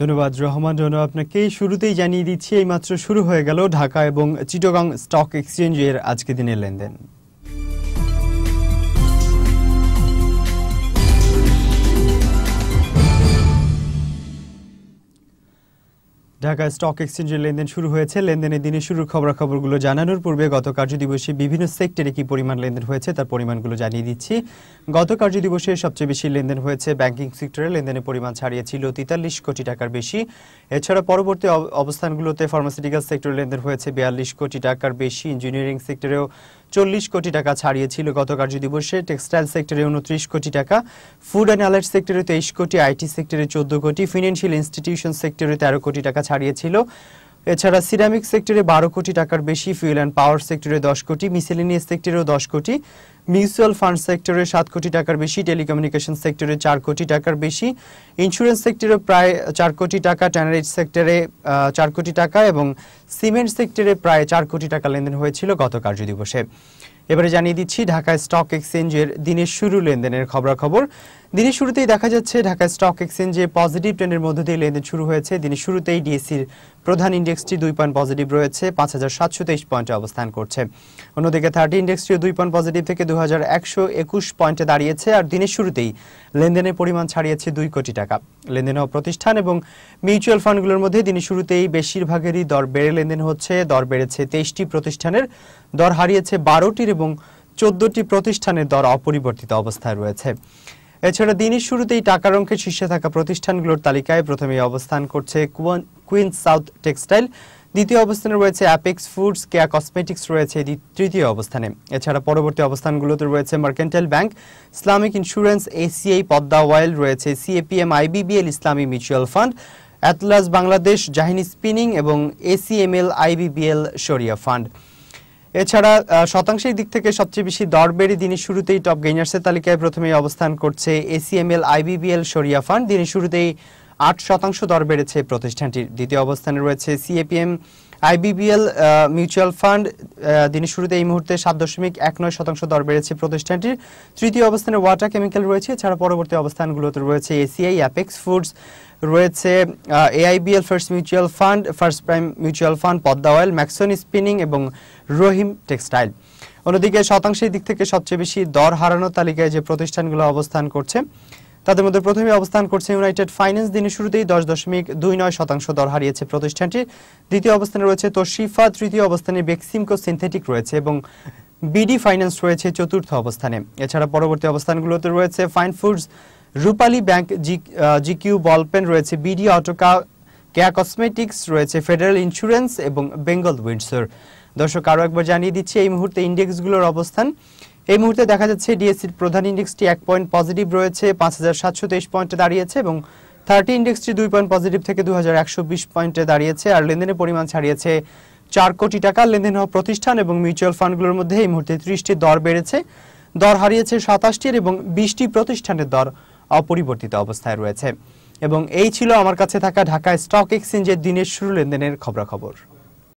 ধন্যবাদ রহমান জন আপনাকে শুরুতেই জানিয়ে দিচ্ছি এইমাত্র শুরু হয়ে গেল ঢাকা এবং চিটগাং স্টক এক্সচেঞ্জের আজকে দিনের লেনদেন ঢাকা স্টক এক্সচেঞ্জের লেনদেন শুরু হয়েছে লেনদেনের দিনে শুরুর খবরাখবরগুলো জানানোর পূর্বে গত কার্যদিবসে বিভিন্ন সেক্টরে কি পরিমাণ লেনদেন হয়েছে তার পরিমাণগুলো জানিয়ে দিচ্ছি গত কার্যদিবসে সবচেয়ে বেশি লেনদেন হয়েছে ব্যাংকিং সেক্টরে লেনদেনের পরিমাণ ছাড়িয়েছিল তেতাল্লিশ কোটি টাকার বেশি এছাড়া পরবর্তী অবস্থানগুলোতে ফার্মাসিউটিক্যাল সেক্টরে লেনদেন হয়েছে বিয়াল্লিশ কোটি টাকার বেশি ইঞ্জিনিয়ারিং সেক্টরেও চল্লিশ কোটি টাকা ছাড়িয়েছিল গত কার্যদিবসে টেক্সটাইল সেক্টরে উনত্রিশ কোটি টাকা ফুড অ্যান্ড অ্যালার্ট সেক্টরে তেইশ কোটি আইটি সেক্টরে চোদ্দ কোটি ফিনান্সিয়াল ইনস্টিটিউশন সেক্টরে তেরো কোটি টাকা ছাড়িয়েছিল এছাড়া সিরামিক সেক্টরে বারো কোটি টাকার বেশি ফিউল অ্যান্ড পাওয়ার সেক্টরে দশ কোটি মিসেলিনিয়াস সেক্টরেও দশ কোটি মিউচুয়াল ফান্ড সেক্টরে সাত কোটি টাকার বেশি টেলিকমিউনিকেশন সেক্টরে চার কোটি টাকার বেশি ইন্স্যুরেন্স সেক্টরে প্রায় চার কোটি টাকা ট্যানারেজ সেক্টরে চার কোটি টাকা এবং সিমেন্ট সেক্টরে প্রায় চার কোটি টাকা লেনদেন হয়েছিল গত কার্যদিবসে এবারে জানিয়ে দিচ্ছি ঢাকা স্টক এক্সচেঞ্জের দিনের শুরু লেনদেনের খবরাখবর দিনের শুরুতেই দেখা যাচ্ছে ঢাকা স্টক এক্সচেঞ্জে পজিটিভ ট্রেন্ডের মধ্য দিয়ে লেনদেন শুরু হয়েছে দিনের শুরুতেই ডিএসসির প্রধান ইন্ডেক্সটি দুই পয়েন্ট পজিটিভ রয়েছে পাঁচ হাজার সাতশো তেইশ পয়েন্টে অবস্থান করছে অন্যদিকে থার্টি ইন্ডেক্সটিও দুই পয়েন্ট পজিটিভ থেকে দু হাজার একশো একুশ পয়েন্টে দাঁড়িয়েছে আর দিনের শুরুতেই লেনদেনের পরিমাণ ছাড়িয়েছে দুই কোটি টাকা লেনদেন হওয়া প্রতিষ্ঠান এবং মিউচুয়াল ফান্ডগুলোর মধ্যে দিনের শুরুতেই বেশিরভাগেরই দর বেড়ে লেনদেন হচ্ছে দর বেড়েছে তেইশটি প্রতিষ্ঠানের দর হারিয়েছে বারোটির এবং চোদ্দটি প্রতিষ্ঠানের দর অপরিবর্তিত অবস্থায় রয়েছে এছাড়া দিনের শুরুতেই টাকার অঙ্কের শীর্ষে থাকা প্রতিষ্ঠানগুলোর তালিকায় প্রথমে অবস্থান করছে কুইন সাউথ টেক্সটাইল দ্বিতীয় অবস্থানে রয়েছে অ্যাপেক্স ফুডস কেয়া কসমেটিক্স রয়েছে তৃতীয় অবস্থানে এছাড়া পরবর্তী অবস্থানগুলোতে রয়েছে mercantile bank Islamic insurance ACI Padma oil রয়েছে CAPM IBBL Islami mutual fund Atlas Bangladesh Zaheen spinning এবং এসিএমএল আইবিবিএল শরিয়া ফান্ড এছাড়া শতাংশের দিক থেকে সবচেয়ে বেশি দর বেড়ে দিনের শুরুতেই টপ গেইনার্সের তালিকায় প্রথমেই অবস্থান করছে এসিএমএল আইবিবিএল শরিয়া ফান্ড দিনের শুরুতেই আট শতাংশ দর বেড়েছে প্রতিষ্ঠানটির দ্বিতীয় অবস্থানে রয়েছে সিএপিএম আইবিপিএল মিউচুয়াল ফান্ড দিনের শুরুতে এই মুহূর্তে সাত দশমিক এক নয় শতাংশ দর বেড়েছে প্রতিষ্ঠানটির তৃতীয় অবস্থানে ওয়াটার কেমিক্যাল রয়েছে এছাড়া পরবর্তী অবস্থানগুলোতে রয়েছে এসিআই অ্যাপেক্স ফুডস রয়েছে AIBL first mutual fund first prime mutual fund Padma oil Maxon spinning এবং রহিম টেক্সটাইল অন্যদিকে শতাংশের দিক থেকে সবচেয়ে বেশি দর হারানোর তালিকায় যে প্রতিষ্ঠানগুলো অবস্থান করছে তাদের মধ্যে প্রথমে অবস্থান করছে ইউনাইটেড ফাইন্যান্স দিনের শুরুতেই দশ দশমিক দুই নয় শতাংশ দর হারিয়েছে প্রতিষ্ঠানটি দ্বিতীয় অবস্থানে রয়েছে তোশিফা তৃতীয় অবস্থানে বেক্সিমকো সিনথেটিক রয়েছে এবং বিডি ফাইন্যান্স রয়েছে চতুর্থ অবস্থানে এছাড়া পরবর্তী অবস্থানগুলোতে রয়েছে fine foods Rupali bank G GQ ball pen রয়েছে বিডি অটোকা কেয়া কসমেটিক্স রয়েছে ফেডারেল ইন্স্যুরেন্স এবং বেঙ্গল উইন্ডসর দর্শক আরও একবার জানিয়ে দিচ্ছি এই মুহূর্তে ইন্ডেক্সগুলোর অবস্থান এই মুহূর্তে দেখা যাচ্ছে ডিএসসির প্রধান ইন্ডেক্সটি এক পয়েন্ট পজিটিভ রয়েছে পাঁচ হাজার সাতশো তেইশ পয়েন্টে দাঁড়িয়েছে এবং থার্টি ইন্ডেক্সটি দুই পয়েন্ট পজিটিভ থেকে দু হাজার একশো বিশ পয়েন্টে দাঁড়িয়েছে আর লেনদেনের পরিমাণ ছাড়িয়েছে চার কোটি টাকা লেনদেন হওয়া প্রতিষ্ঠান এবং মিউচুয়াল ফান্ডগুলোর মধ্যে এই মুহূর্তে ত্রিশটি দর বেড়েছে দর হারিয়েছে সাতাশটির এবং বিশটি প্রতিষ্ঠানের দর অপরিবর্তিত অবস্থায় রয়েছে এবং এই ছিল আমার কাছে থাকা ঢাকা স্টক এক্সচেঞ্জের দিনের শুরু লেনদেনের খবরাখবর